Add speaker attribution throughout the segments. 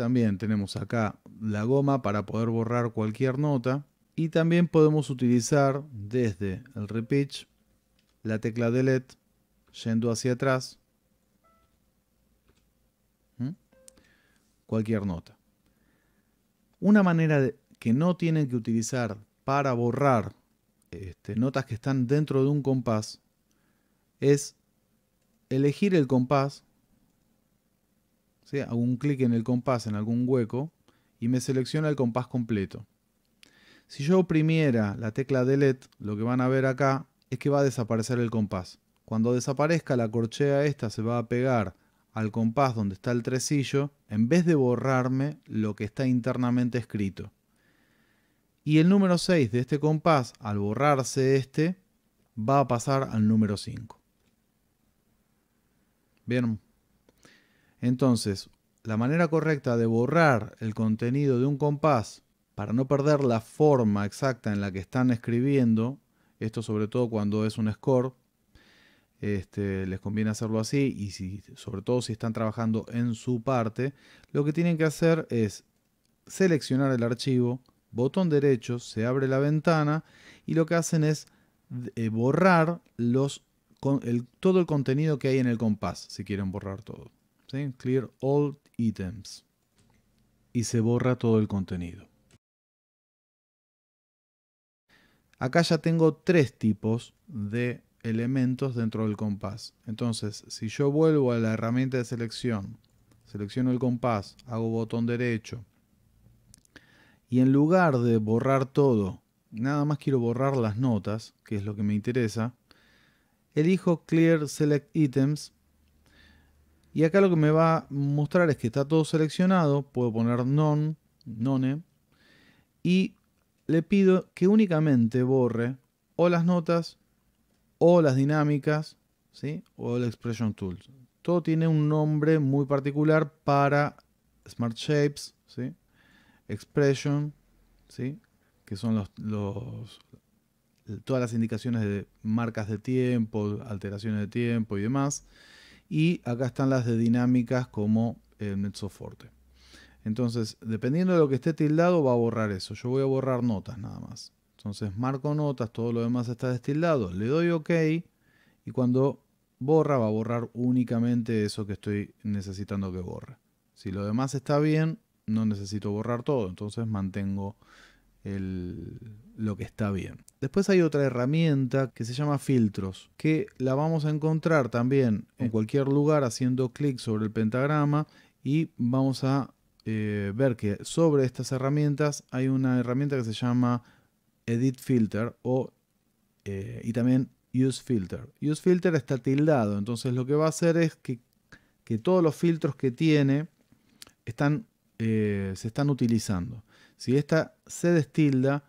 Speaker 1: También tenemos acá la goma para poder borrar cualquier nota. Y también podemos utilizar desde el repitch la tecla delete yendo hacia atrás cualquier nota. Una manera que no tienen que utilizar para borrar este, notas que están dentro de un compás es elegir el compás hago un clic en el compás en algún hueco y me selecciona el compás completo. Si yo oprimiera la tecla Delete, lo que van a ver acá es que va a desaparecer el compás. Cuando desaparezca la corchea esta se va a pegar al compás donde está el tresillo en vez de borrarme lo que está internamente escrito. Y el número 6 de este compás, al borrarse este, va a pasar al número 5. ¿Vieron? Entonces, la manera correcta de borrar el contenido de un compás para no perder la forma exacta en la que están escribiendo, esto sobre todo cuando es un score, este, les conviene hacerlo así y sobre todo si están trabajando en su parte, lo que tienen que hacer es seleccionar el archivo, botón derecho, se abre la ventana y lo que hacen es eh, borrar todo el contenido que hay en el compás, si quieren borrar todo. Clear all items. Y se borra todo el contenido. Acá ya tengo tres tipos de elementos dentro del compás. Entonces, si yo vuelvo a la herramienta de selección, selecciono el compás, hago botón derecho, y en lugar de borrar todo, nada más quiero borrar las notas, que es lo que me interesa, elijo Clear Select Items y acá lo que me va a mostrar es que está todo seleccionado. Puedo poner non, none. Y le pido que únicamente borre o las notas o las dinámicas ¿sí? o el expression tools. Todo tiene un nombre muy particular para smart shapes, ¿sí? expression, ¿sí? que son los, los, todas las indicaciones de marcas de tiempo, alteraciones de tiempo y demás y acá están las de dinámicas como el eh, soforte. Entonces, dependiendo de lo que esté tildado, va a borrar eso. Yo voy a borrar notas nada más. Entonces, marco notas, todo lo demás está destildado, le doy OK y cuando borra va a borrar únicamente eso que estoy necesitando que borre. Si lo demás está bien, no necesito borrar todo, entonces mantengo lo que está bien. Después hay otra herramienta que se llama filtros, que la vamos a encontrar también en cualquier lugar haciendo clic sobre el pentagrama y vamos a eh, ver que sobre estas herramientas hay una herramienta que se llama Edit Filter o, eh, y también Use Filter. Use Filter está tildado, entonces lo que va a hacer es que, todos los filtros que tiene están, eh, se están utilizando. Si esta se destilda,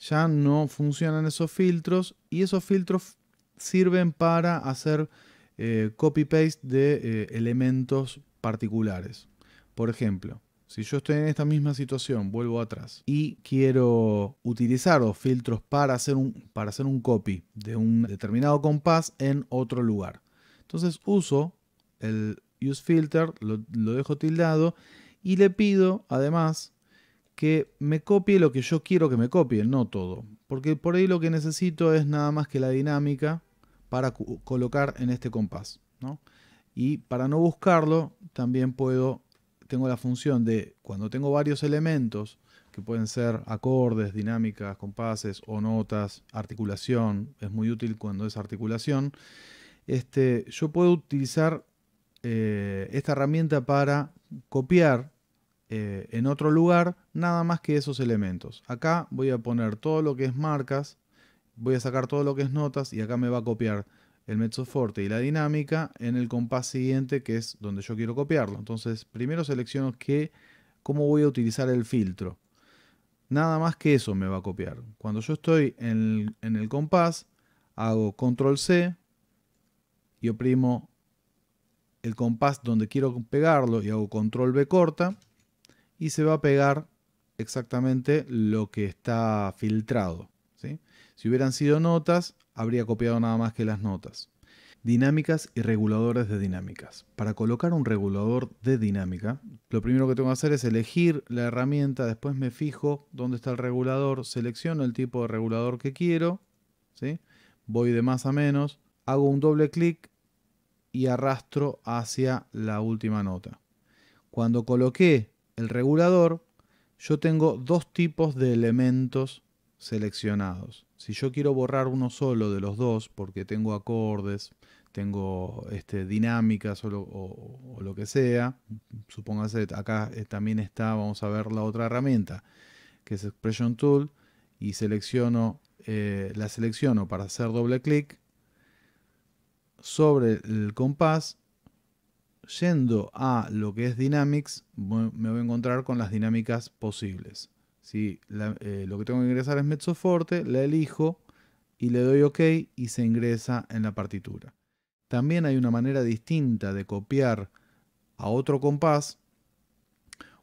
Speaker 1: ya no funcionan esos filtros y esos filtros sirven para hacer eh, copy-paste de eh, elementos particulares. Por ejemplo, si yo estoy en esta misma situación, vuelvo atrás y quiero utilizar los filtros para hacer un, para hacer un copy de un determinado compás en otro lugar. Entonces uso el use filter, lo dejo tildado y le pido además que me copie lo que yo quiero que me copie, no todo. Porque por ahí lo que necesito es nada más que la dinámica para colocar en este compás. Y para no buscarlo, también puedo, tengo la función de cuando tengo varios elementos, que pueden ser acordes, dinámicas, compases o notas, articulación, es muy útil cuando es articulación, este, yo puedo utilizar eh, esta herramienta para copiar eh, en otro lugar nada más que esos elementos. Acá voy a poner todo lo que es marcas, voy a sacar todo lo que es notas y acá me va a copiar el forte y la dinámica en el compás siguiente que es donde yo quiero copiarlo. Entonces primero selecciono que, cómo voy a utilizar el filtro. Nada más que eso me va a copiar. Cuando yo estoy en el, en el compás, hago control C y oprimo el compás donde quiero pegarlo y hago control B corta y se va a pegar exactamente lo que está filtrado. Si hubieran sido notas, habría copiado nada más que las notas. Dinámicas y reguladores de dinámicas. Para colocar un regulador de dinámica, lo primero que tengo que hacer es elegir la herramienta, después me fijo dónde está el regulador, selecciono el tipo de regulador que quiero, ¿sí? voy de más a menos, hago un doble clic y arrastro hacia la última nota. Cuando coloqué el regulador, yo tengo dos tipos de elementos seleccionados. Si yo quiero borrar uno solo de los dos, porque tengo acordes, tengo este, dinámicas o lo, o, lo, que sea, supóngase, acá eh, también está, vamos a ver la otra herramienta, que es Expression Tool, y selecciono, eh, la selecciono para hacer doble clic sobre el compás yendo a lo que es Dynamics, me voy a encontrar con las dinámicas posibles. Si eh, lo que tengo que ingresar es forte, la elijo y le doy OK y se ingresa en la partitura. También hay una manera distinta de copiar a otro compás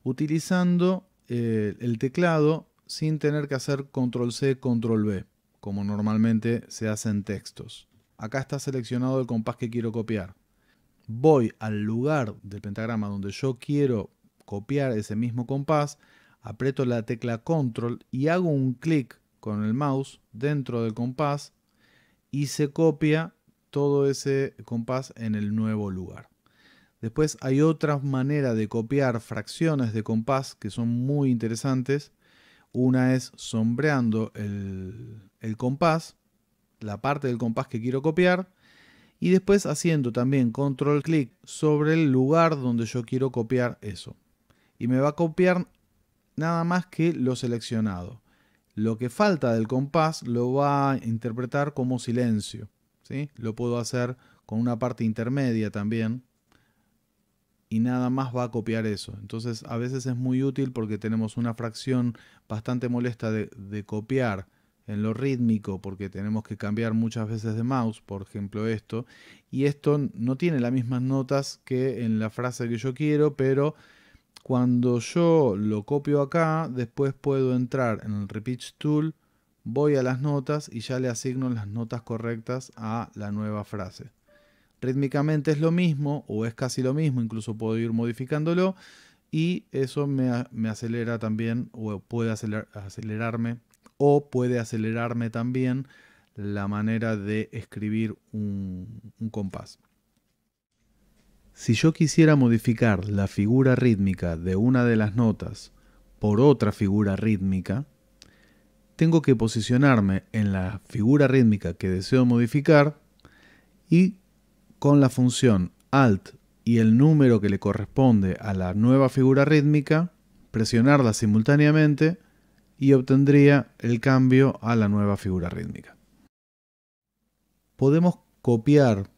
Speaker 1: utilizando eh, el teclado sin tener que hacer control C, control B, como normalmente se hace en textos. Acá está seleccionado el compás que quiero copiar voy al lugar del pentagrama donde yo quiero copiar ese mismo compás, aprieto la tecla control y hago un clic con el mouse dentro del compás y se copia todo ese compás en el nuevo lugar. Después hay otra manera de copiar fracciones de compás que son muy interesantes. Una es sombreando el, el compás, la parte del compás que quiero copiar, y después haciendo también control clic sobre el lugar donde yo quiero copiar eso. Y me va a copiar nada más que lo seleccionado. Lo que falta del compás lo va a interpretar como silencio. ¿sí? Lo puedo hacer con una parte intermedia también. Y nada más va a copiar eso. Entonces a veces es muy útil porque tenemos una fracción bastante molesta de, de copiar en lo rítmico, porque tenemos que cambiar muchas veces de mouse, por ejemplo esto, y esto no tiene las mismas notas que en la frase que yo quiero, pero cuando yo lo copio acá, después puedo entrar en el Repeat Tool, voy a las notas y ya le asigno las notas correctas a la nueva frase. Rítmicamente es lo mismo, o es casi lo mismo, incluso puedo ir modificándolo, y eso me, acelera también, o puede acelerarme o puede acelerarme también la manera de escribir un, un compás. Si yo quisiera modificar la figura rítmica de una de las notas por otra figura rítmica, tengo que posicionarme en la figura rítmica que deseo modificar y con la función alt y el número que le corresponde a la nueva figura rítmica, presionarla simultáneamente y obtendría el cambio a la nueva figura rítmica. Podemos copiar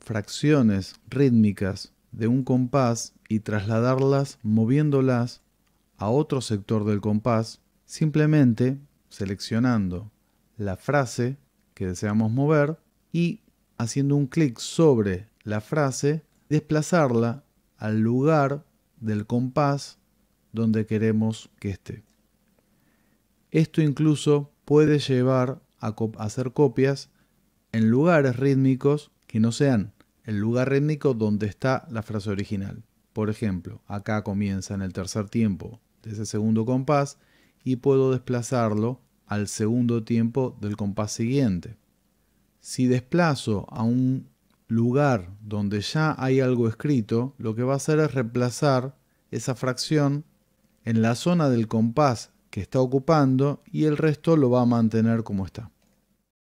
Speaker 1: fracciones rítmicas de un compás y trasladarlas moviéndolas a otro sector del compás simplemente seleccionando la frase que deseamos mover y haciendo un clic sobre la frase desplazarla al lugar del compás donde queremos que esté. Esto incluso puede llevar a hacer copias en lugares rítmicos que no sean el lugar rítmico donde está la frase original. Por ejemplo, acá comienza en el tercer tiempo de ese segundo compás y puedo desplazarlo al segundo tiempo del compás siguiente. Si desplazo a un lugar donde ya hay algo escrito, lo que va a hacer es reemplazar esa fracción en la zona del compás que está ocupando y el resto lo va a mantener como está.